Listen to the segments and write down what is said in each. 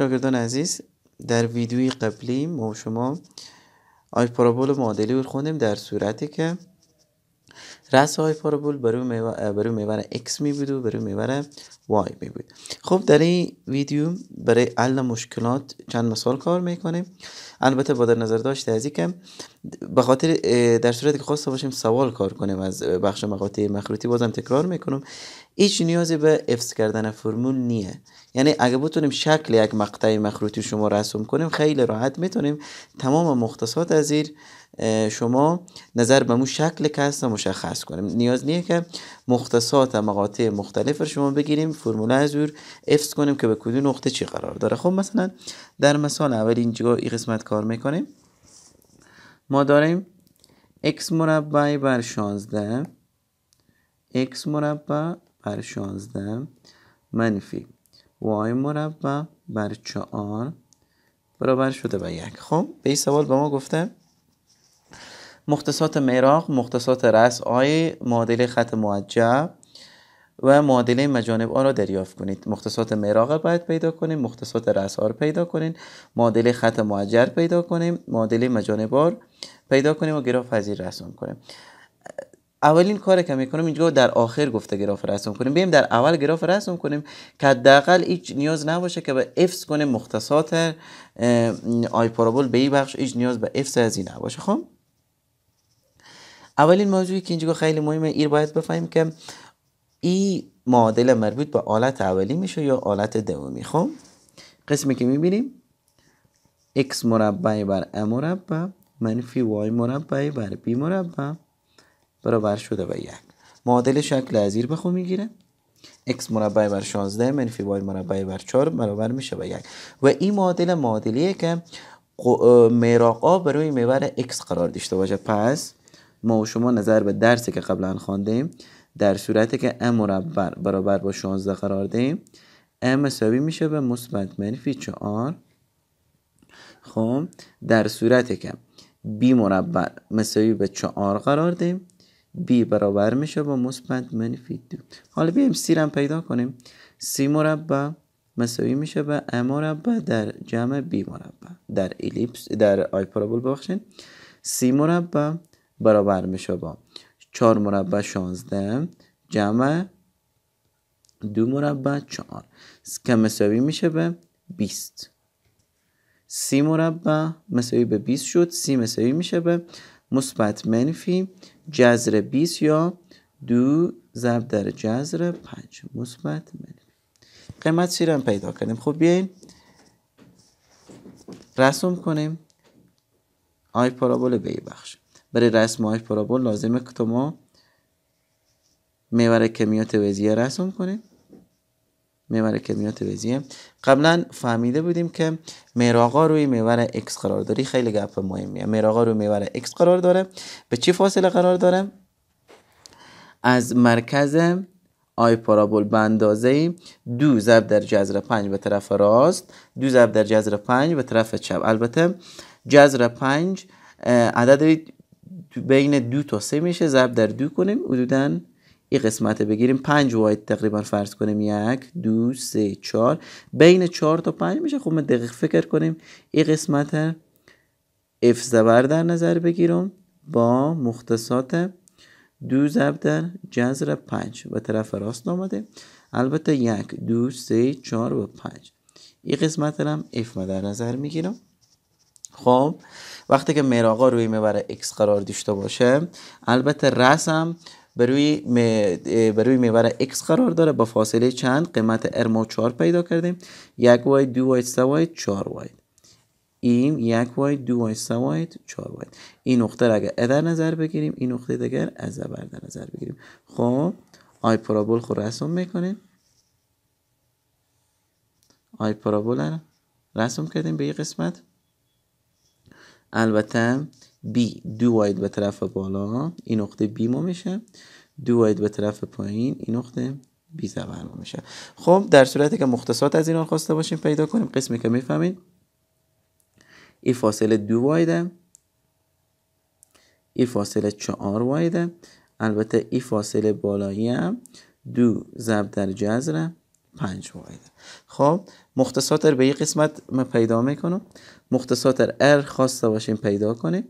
شاگردان عزیز در ویدیوی قبلی ما شما پارابول معادله رو خوندیم در صورتی که رس های پارابول بروی میوه برو میوه ایکس می بود و برو میوه وای می بود خب در این ویدیو برای حل مشکلات چند مثال کار میکنیم البته با در نظر داشته از که به خاطر در صورتی که خواسته باشیم سوال کار کنیم از بخش مقاطع مخروطی بازم تکرار میکنم هیچ نیازی به افس کردن فرمول نیه یعنی اگه بتونیم شکل یک مقطع مخروطی شما رسم کنیم خیلی راحت میتونیم تمام مختصات از این شما نظر به اون شکل هست مشخص کنیم نیاز نیه که مختصات مقاطع مختلف رو شما بگیریم فرموله از اور افس کنیم که به کدوم نقطه چی قرار داره خب مثلا در مثال اول اینجا این قسمت کار میکنیم ما داریم x مربع بر 16 x مربع بر 16 منفی y مربع بر 4 برابر شده به یک خب به این سوال به ما گفته مختصات میراق، مختصات رس آی معادله خط معجب و معادله مجانب آن را دریافت کنید مختصات معراق را باید پیدا کنیم مختصات رس آر پیدا کنید معادله خط معجر پیدا کنیم معادله مجانب آر پیدا کنیم و گراف این رسم کنیم اولین کاری که میکنم اینجا در آخر گفته گراف رسم کنیم بیم در اول گراف رسم کنیم که حداقل هیچ نیاز نباشه که به افس کنیم مختصات آی پارابول به این بخش هیچ نیاز به افس از این نباشه خب اولین موضوعی که اینجا خیلی مهمه ایر باید بفهمیم که این معادله مربوط به آلت اولی میشه یا آلت دومی خب قسمی که میبینیم x مربع بر a مربع منفی y مربع بر b مربع برابر شده به یک معادله شکل از ایر بخو میگیره x مربع بر 16 منفی y مربع بر 4 برابر میشه به یک و این معادله معادلیه که میراقا روی میبر x قرار داشته باشه پس ما و شما نظر به درسی که قبلا خواندیم در صورتی که ام مربع برابر با 16 قرار دهیم ام مساوی میشه به مثبت منفی 4 خب در صورتی که بی مربع مساوی به 4 قرار دهیم b برابر میشه با مثبت منفی 2 حالا بیایم c رو پیدا کنیم سی مربع مساوی میشه به m مربع در جمع b مربع در الیپس در آی پارابول ببخشید c مربع برابر میشه با 4 مربع 16 جمع دو مربع 4 که مساوی میشه به 20 سی مربع مساوی به 20 شد سی مساوی میشه به مثبت منفی جذر 20 یا دو ضرب در جذر 5 مثبت منفی قیمت سی هم پیدا کردیم خب بیاییم رسم کنیم آی پارابول به بخش برای رسم های پرابول لازمه که تو ما میوره کمیات وزیه رسم کنیم میوره کمیات وزیه قبلا فهمیده بودیم که میراقا روی میوره اکس قرار داری خیلی گپ مهمیه میراغا روی میوره اکس قرار داره به چی فاصله قرار داره از مرکز آی پارابول به اندازه دو ضرب در جزر پنج به طرف راست دو ضرب در جذر پنج به طرف چپ البته جزر پنج عدد بین دو تا سه میشه ضرب در دو کنیم حدودا این قسمت بگیریم پنج واید تقریبا فرض کنیم یک دو سه چهار بین چهار تا پنج میشه خب ما دقیق فکر کنیم این قسمت اف زبر در نظر بگیرم با مختصات دو زب در جزر پنج به طرف راست آمده البته یک دو سه چهار و پنج این قسمت هم اف در نظر میگیرم خب وقتی که مراقا روی میبره x قرار داشته باشه البته رسم بروی می... روی میبر x قرار داره با فاصله چند قیمت ارما 4 پیدا کردیم یک واید دو واید سه واید چهار واید این یک واید دو واید سه چهار واید این نقطه را اگر در نظر بگیریم این نقطه دیگر از بر در نظر بگیریم خب آی پارابول خود رسم میکنیم آی پرابول رسم کردیم به این قسمت البته B دو واید به طرف بالا این نقطه B ما میشه دو واید به طرف پایین این نقطه B زبر ما میشه خب در صورتی که مختصات از اینا خواسته باشیم پیدا کنیم قسمی که میفهمید این فاصله دو وایده این فاصله چهار وایده البته این فاصله بالایی هم دو زب در جزره پنج واحده خب مختصات به این قسمت ما پیدا میکنم مختصات ار خواسته باشیم پیدا کنیم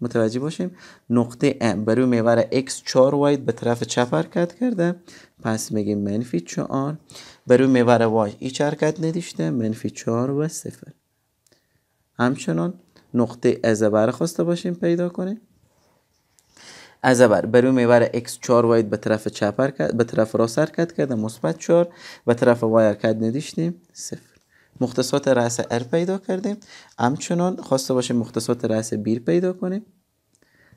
متوجه باشیم نقطه ام برای محور x 4 واید به طرف چپ حرکت کرده پس میگیم منفی 4 برای محور y هیچ حرکت ندیشته منفی 4 و 0 همچنان نقطه از خواسته باشیم پیدا کنیم از بر برای بر x 4 باید به طرف چپ حرکت به طرف راست حرکت کرد مثبت 4 و طرف y حرکت ندیشتیم صفر مختصات رأس r پیدا کردیم همچنان خواسته باشه مختصات رأس بیر پیدا کنیم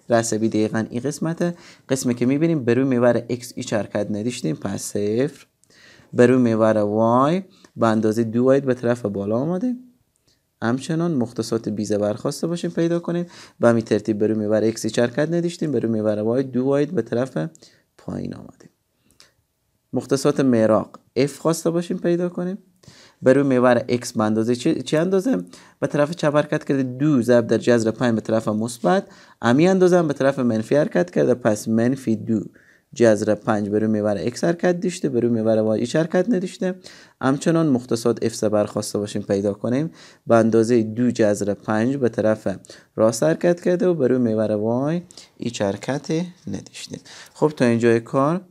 رأس بی دقیقا این قسمته قسمی که میبینیم بر روی میوار x هیچ حرکت ندیشتیم پس صفر بر روی محور y به اندازه 2 باید به طرف بالا آمده همچنان مختصات بیزه برخواسته باشیم پیدا کنیم و می ترتیب برو میبر اکسی چرکت ندیشتیم برو میوره واید دو واید به طرف پایین آمدیم مختصات میراق اف خواسته باشیم پیدا کنیم برو میوره اکس به اندازه چه, اندازه به طرف چپ حرکت کرده دو ضرب در جذر پایین به طرف مثبت امی اندازه به طرف منفی حرکت کرده پس منفی دو جزر پنج برو میبره ایک سرکت دیشته برو میبره وای ایچ سرکت ندیشته همچنان مختصات f برخواسته باشیم پیدا کنیم به اندازه دو جزر پنج به طرف را حرکت کرده و برو میوره وای ایچ سرکت ندیشته خب تا اینجا کار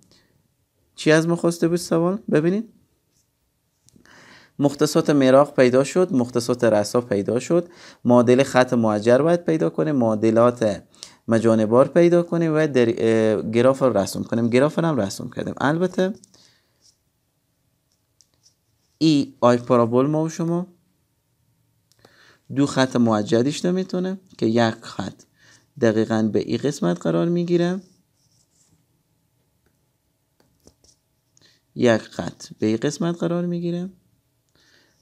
چی از ما خواسته بود سوال ببینید مختصات میراق پیدا شد مختصات رسا پیدا شد معادل خط معجر باید پیدا کنه معادلات مجانبار بار پیدا کنیم و در گراف رو رسوم کنیم گراف رو هم رسوم کردیم البته ای آی پارابول ما و شما دو خط موجدیش نمیتونه که یک خط دقیقا به این قسمت قرار میگیره یک خط به ای قسمت قرار میگیره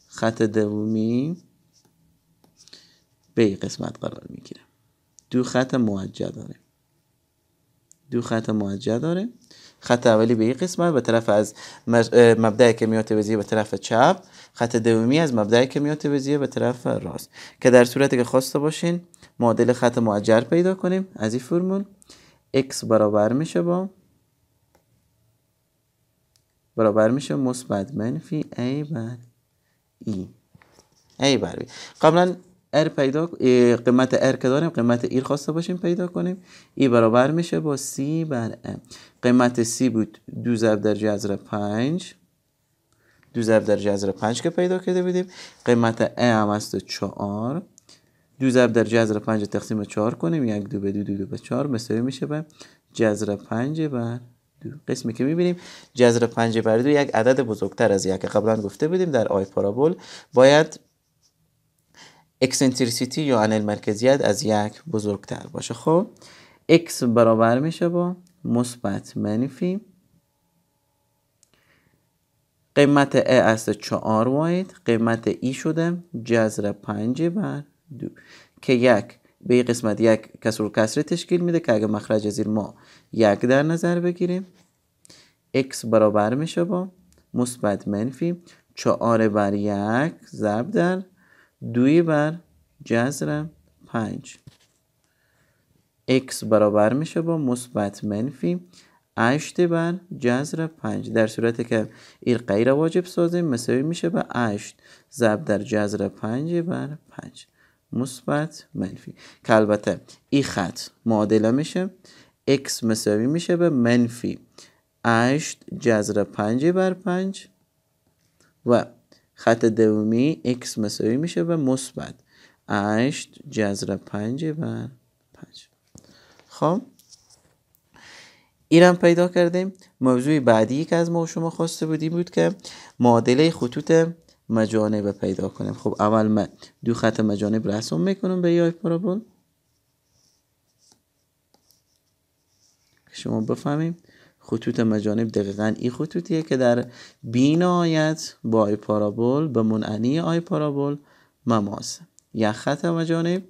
خط دومی به ای قسمت قرار میگیره دو خط موجه داره دو خط موجه داره خط اولی به این قسمت به طرف از مبدع کمیات وزیه به طرف چپ خط دومی از مبدع کمیات وزیه به طرف راست که در صورتی که خواسته باشین معادل خط معجر پیدا کنیم از این فرمول x برابر میشه با برابر میشه مثبت منفی a بر e a بر قبلا قیمت R که داریم قیمت R e خواسته باشیم پیدا کنیم E برابر میشه با C بر M قیمت C بود 2 زب در 5 2 زب 5 که پیدا کده بیدیم قیمت M همسته 4 2 زب در 5 تقسیم 4 کنیم یک دو به دو دو به 4 مستحبه میشه به جزر 5 و دو قسمی که میبینیم جزر 5 بر دو یک عدد بزرگتر از یک که قبلا گفته بیدیم در آی پارابول باید اکسنتریسیتی یا ان مرکزیت از یک بزرگتر باشه خب x برابر میشه با مثبت منفی قیمت ا از 4 واید قیمت ای e شده جذر 5 بر دو که یک به قسمت یک کسر و تشکیل میده که اگه مخرج زیر ما یک در نظر بگیریم x برابر میشه با مثبت منفی 4 بر یک ضرب در دوی بر جذر 5 x برابر میشه با مثبت منفی 8 بر جذر 5 در صورت که این غیر واجب سازیم مساوی میشه به 8 ضرب در جذر 5 بر 5 مثبت منفی که البته این خط معادله میشه x مساوی میشه به منفی 8 جذر 5 بر 5 و خط دومی x مساوی میشه به مثبت 8 جذر 5 و 5 خب ایران پیدا کردیم موضوع بعدی که از ما شما خواسته بودی بود که معادله خطوط مجانب پیدا کنیم خب اول من دو خط مجانب رسم میکنم به یای پارابول شما بفهمیم خطوط مجانب دقیقا این خطوطیه که در بین آیت با آی پارابول به منعنی آی پارابول مماس یا خط مجانب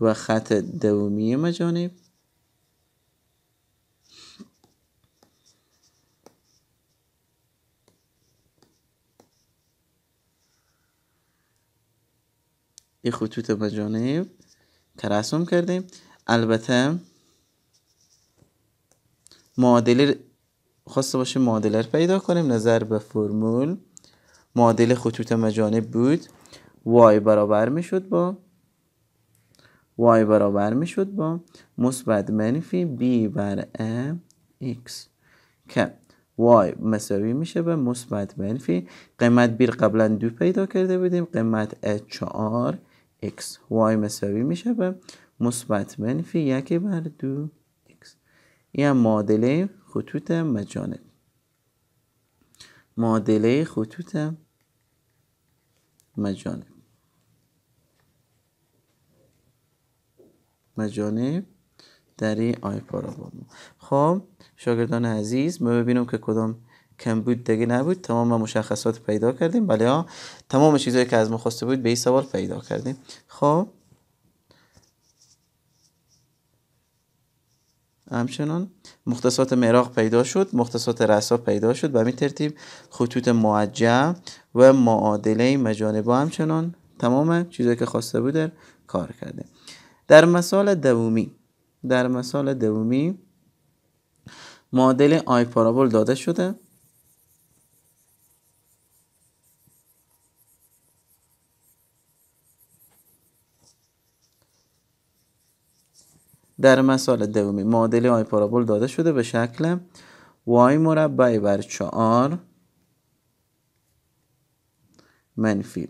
و خط دومی مجانب این خطوط مجانب که رسم کردیم البته معادله خواسته باشه معادله پیدا کنیم نظر به فرمول معادله خطوط مجانب بود y برابر میشد با y برابر میشد با مثبت منفی b بر x که y مساوی میشه به مثبت منفی قیمت بیر قبلا دو پیدا کرده بودیم قیمت 4 x y مساوی میشه به مثبت منفی یک بر دو این هم معادله خطوط مجانب معادله خطوط مجانب مجانب در این آی خب شاگردان عزیز ما ببینم که کدام کم بود دیگه نبود تمام مشخصات پیدا کردیم بله ها تمام چیزهایی که از ما خواسته بود به این سوال پیدا کردیم خب همچنان مختصات مراق پیدا شد مختصات رسا پیدا شد و می ترتیب خطوط معجم و معادله مجانبا همچنان تمام چیزهایی که خواسته بود کار کرده در مثال دومی در مثال دومی معادله آی داده شده در مسئله دومی معادله آی پارابول داده شده به شکل y مربع بر چهار منفی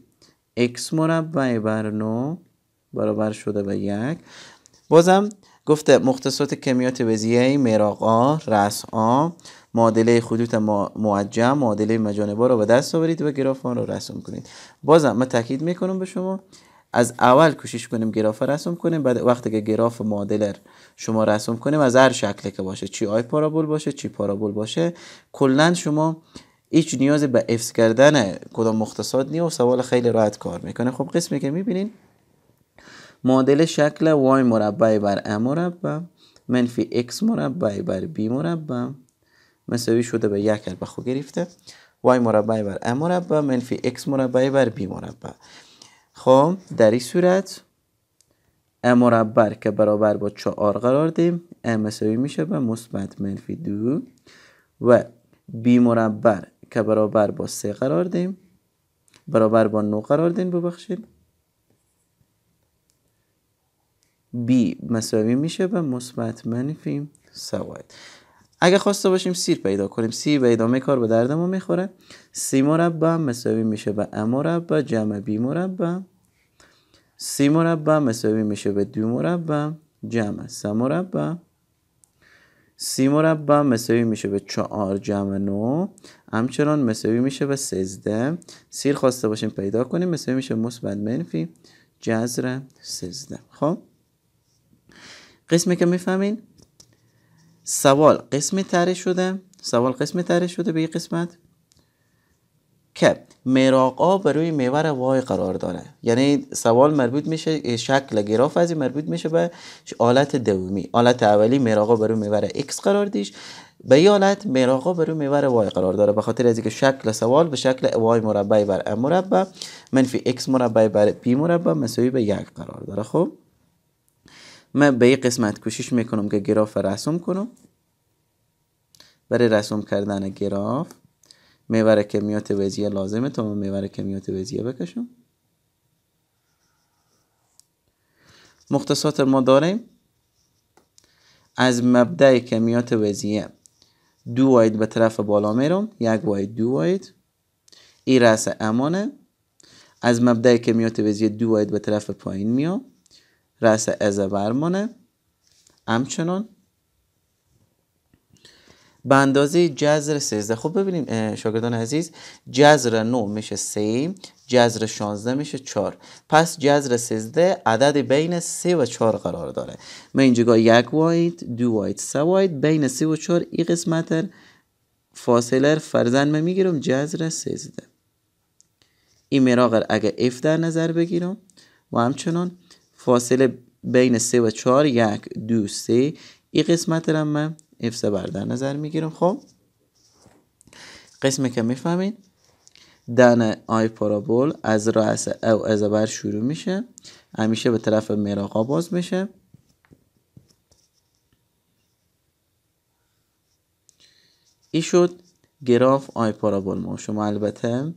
x مربع بر نو برابر شده به یک بازم گفته مختصات کمیات وزیعی مراقا آ معادله خطوط موجه، معادله مجانبا رو به دست آورید و گراف آن رو رسم کنید بازم من تاکید میکنم به شما از اول کوشش کنیم گراف رسم کنیم بعد وقتی که گراف معادله شما رسم کنیم از هر شکلی که باشه چی آی پارابول باشه چی پارابول باشه کلا شما هیچ نیاز به افس کردن کدام مختصات نیو و سوال خیلی راحت کار میکنه خب قسمی که میبینین معادله شکل y مربع بر a مربع منفی x مربع بر b مربع مساوی شده به یک البخو گرفته y مربع بر a مربع منفی x مربع بر b مربع خب در این صورت ا مربر که برابر با چهار قرار دیم ا مساوی میشه به مثبت منفی دو و b مربر که برابر با سه قرار دیم برابر با نو قرار دین ببخشید b مساوی میشه به مثبت منفی سواد اگه خواسته باشیم سیر پیدا کنیم سی به ادامه کار به درد ما میخوره سی مربع مساوی میشه به ا مربع جمع بی مربع سی مربع مساوی میشه به دو مربع جمع س مربع سی مربع مساوی میشه به چهار جمع نو همچنان مساوی میشه به سیزده سیر خواسته باشیم پیدا کنیم مساوی میشه مثبت منفی جذر سیزده خب قسمی که میفهمین سوال قسم تره شده سوال قسم تره شده به این قسمت که میراقا روی میور وای قرار داره یعنی سوال مربوط میشه شکل گراف از مربوط میشه به آلت دومی آلت اولی میراقا برای میور اکس قرار دیش به این حالت میراقا روی میور وای قرار داره به خاطر از که شکل سوال به شکل وای مربع بر ام مربع منفی اکس مربع بر پی مربع مساوی به یک قرار داره خب من به یه قسمت کوشش میکنم که گراف رسم کنم برای رسم کردن گراف میوره کمیات وزیه لازمه تا من کمیات وزیه بکشم مختصات ما داریم از مبدع کمیات وزیه دو واید به طرف بالا میرم یک واید دو واید این رس امانه از مبدع کمیات وزیه دو واید به طرف پایین میام رأس ازه برمانه همچنان به اندازه جذر 13 خب ببینیم شاگردان عزیز جذر 9 میشه 3 جذر 16 میشه 4 پس جذر 13 عدد بین 3 و 4 قرار داره ما اینجا یک واید دو واید سه واید بین 3 و 4 این قسمت فاصله فرزن من میگیرم جذر 13 این مراغر اگه اف در نظر بگیرم و همچنان فاصله بین 3 و 4 یک دو سه این قسمت را من F بر در نظر میگیرم خب قسمی که میفهمید دن آی پارابول از راس او از بر شروع میشه همیشه به طرف مراقا باز میشه ای شد گراف آی پارابول ما شما البته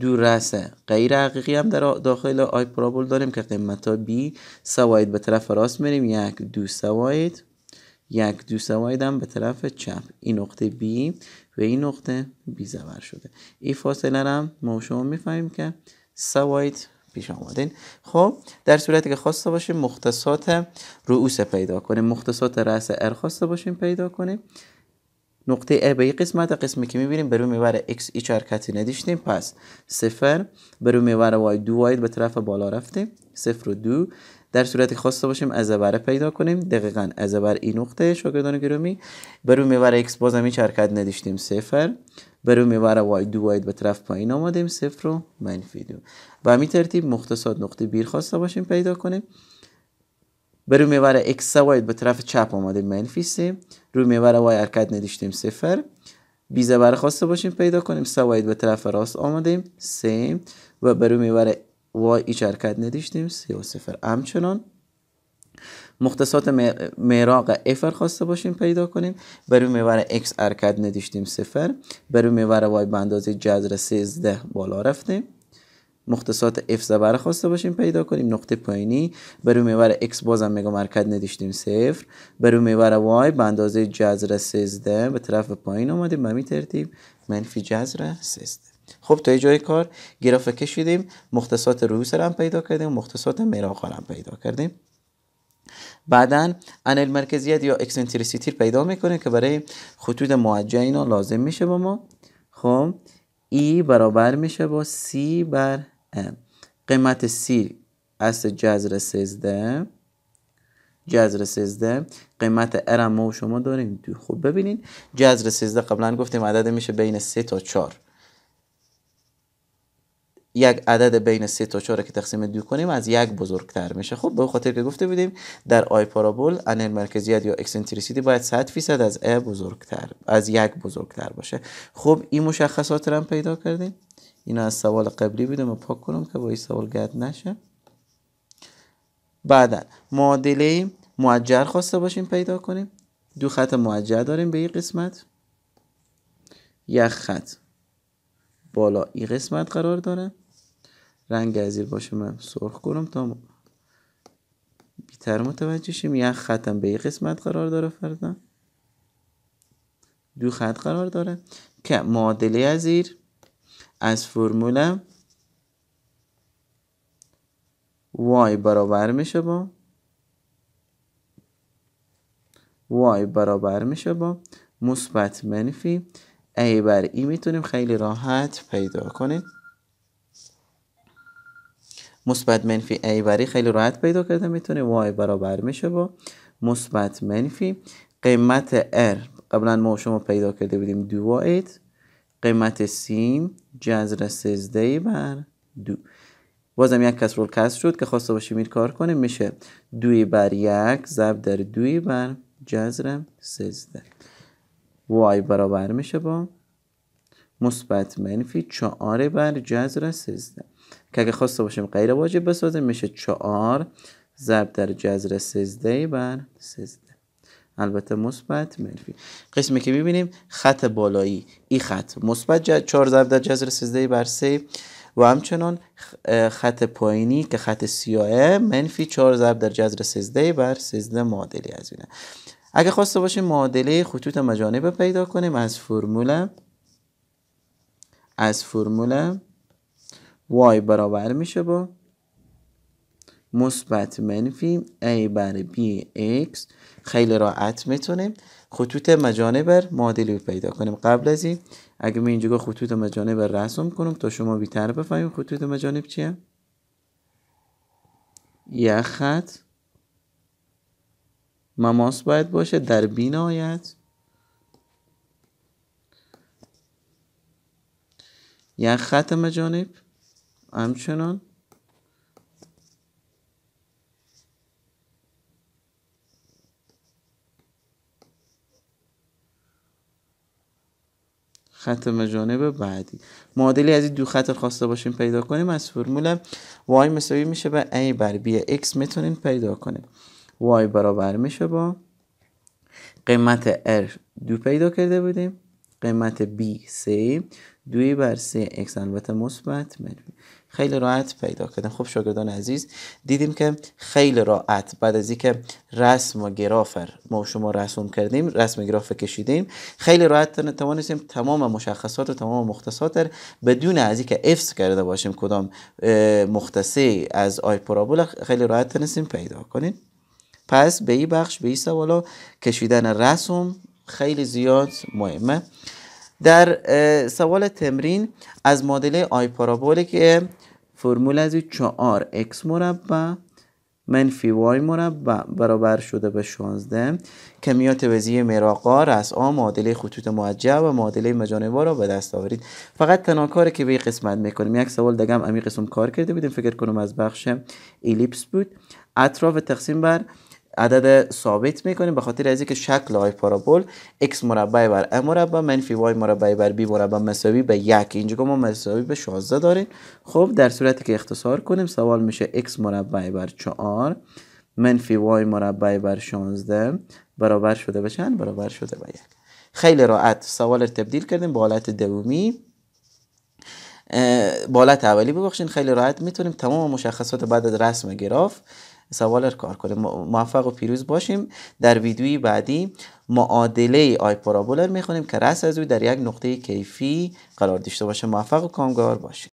دورسه غیر حقیقی هم در داخل آی پرابل داریم که قیمت ها بی سواید به طرف راست میریم یک دو سواید یک دو سواید هم به طرف چپ این نقطه B و این نقطه B زبر شده این فاصله هم ما شما میفهمیم که سواید پیش آمدین خب در صورتی که خواسته باشیم مختصات رؤوس پیدا کنیم مختصات رأس ار خواسته باشیم پیدا کنیم نقطه ا به قسمت قسمی که میبینیم برو روی محور x هیچ حرکتی نداشتیم پس صفر برو روی y دو واید به طرف بالا رفتیم صفر و دو در صورت خواسته باشیم از بره پیدا کنیم دقیقا از بر این نقطه شاگردان گرامی به روی محور x باز هم هیچ حرکت نداشتیم صفر به روی y دو y به طرف پایین آمدیم صفر و منفی دو و همین ترتیب مختصات نقطه بیر خواسته باشیم پیدا کنیم به روی محور x واید به طرف چپ آمدیم منفی سه روی میبره وای حرکت ندیشتیم صفر بیزه بر خواسته باشیم پیدا کنیم سواید به طرف راست آمدیم سیم. و به روی وای وای حرکت ندیشتیم سی و سفر. همچنان مختصات میراق افر خواسته باشیم پیدا کنیم روی میبره اکس حرکت ندیشتیم صفر برای میبره وای به اندازه جذر 13 بالا رفتیم مختصات اف زبر خواسته باشیم پیدا کنیم نقطه پایینی برای محور x بازم میگم مرکز ندیشتیم صفر برای محور y به اندازه جذر 13 به طرف پایین آمدیم به ترتیب منفی جذر 13 خب تا جای کار گراف کشیدیم مختصات رؤوس هم پیدا کردیم مختصات میرا هم پیدا کردیم بعدا ان المرکزیت یا اکسنتریسیتی پیدا میکنه که برای خطوط موجه اینا لازم میشه با ما خب ای برابر میشه با سی بر قیمت سی از جزر سیزده جزر سیزده قیمت ارم و شما داریم خب ببینید جزر سیزده قبلا گفتیم عدد میشه بین سه تا چار یک عدد بین سه تا 4 که تقسیم دو کنیم از یک بزرگتر میشه خب به خاطر که گفته بودیم در آی پارابول انر مرکزیت یا اکسنتریسیتی باید 100 فیصد از ا بزرگتر از یک بزرگتر باشه خب این مشخصات رو هم پیدا کردیم اینا از سوال قبلی بودم و پاک کنم که با این سوال گرد نشه بعدا معادله معجر خواسته باشیم پیدا کنیم دو خط معجر داریم به این قسمت یک خط بالا این قسمت قرار داره رنگ از باشه من سرخ کنم تا بیتر متوجه شیم یک خطم به این قسمت قرار داره فردا دو خط قرار داره که معادله از از فرمول y برابر میشه با y برابر میشه با مثبت منفی a بر ای e میتونیم خیلی راحت پیدا کنیم مثبت منفی a بر بری e خیلی راحت پیدا کرده میتونیم y برابر میشه با مثبت منفی قیمت r قبلا ما شما پیدا کرده بودیم دو، قیمت سیم جزر سزده بر دو بازم یک کسر و شد که خواسته باشیم این کار کنیم میشه دوی بر یک ضرب در دوی بر جزر سزده وای برابر میشه با مثبت منفی چهار بر جزر سزده که اگه خواسته باشیم غیر واجب بسازیم میشه چهار ضرب در جزر سزده بر سزده البته مثبت منفی قسمی که میبینیم خط بالایی این خط مثبت 4 ضرب در جذر 13 بر 3 و همچنان خط پایینی که خط سیاه منفی 4 ضرب در جذر 13 بر 13 معادلی از اینه اگه خواسته باشیم معادله خطوط مجانبه پیدا کنیم از فرمول از فرمول y برابر میشه با مثبت منفی A بر B X خیلی راحت میتونیم خطوط مجانب معادله رو پیدا کنیم قبل از این اگه من اینجا خطوط مجانب رسم کنم تا شما بیتر بفهمیم خطوط مجانب چیه یا خط مماس باید باشه در بینایت یک خط مجانب همچنان خط مجانب بعدی معادلی از این دو خط خواسته باشیم پیدا کنیم از فرمول y مساوی میشه به a بر b x میتونین پیدا کنیم y برابر میشه با قیمت r دو پیدا کرده بودیم قیمت b 3 دوی بر 3 x البته مثبت خیلی راحت پیدا کردن خب شاگردان عزیز دیدیم که خیلی راحت بعد از اینکه رسم و گرافر ما شما رسوم کردیم رسم و کشیدیم خیلی راحت توانستیم تمام مشخصات و تمام مختصات بدون از اینکه افس کرده باشیم کدام مختصه از آی خیلی راحت تنسیم پیدا کنیم پس به این بخش به این سوالا کشیدن رسوم خیلی زیاد مهمه در سوال تمرین از مدل آی که فرمول از 4 x مربع منفی وای مربع برابر شده به 16 کمیات وزی از آ معادله خطوط معجب و معادله مجانبا را به دست آورید فقط تنها کاری که به قسمت میکنیم یک سوال دگم امی قسم کار کرده بودیم فکر کنم از بخش الیپس بود اطراف تقسیم بر عدد ثابت میکنیم به خاطر از که شکل های پارابول x مربع بر a مربع منفی y مربع بر b مربع مساوی به یک اینجا ما مساوی به 16 داریم خب در صورتی که اختصار کنیم سوال میشه x مربع بر 4 منفی y مربع بر 16 برابر شده به چند برابر شده به یک خیلی راحت سوال رو تبدیل کردیم به حالت دومی با حالت اولی ببخشین خیلی راحت میتونیم تمام مشخصات بعد از رسم گراف سوالر کار کنیم موفق و پیروز باشیم در ویدیوی بعدی معادله آی پارابولر میخونیم که رس از او در یک نقطه کیفی قرار داشته باشه موفق و کامگار باشیم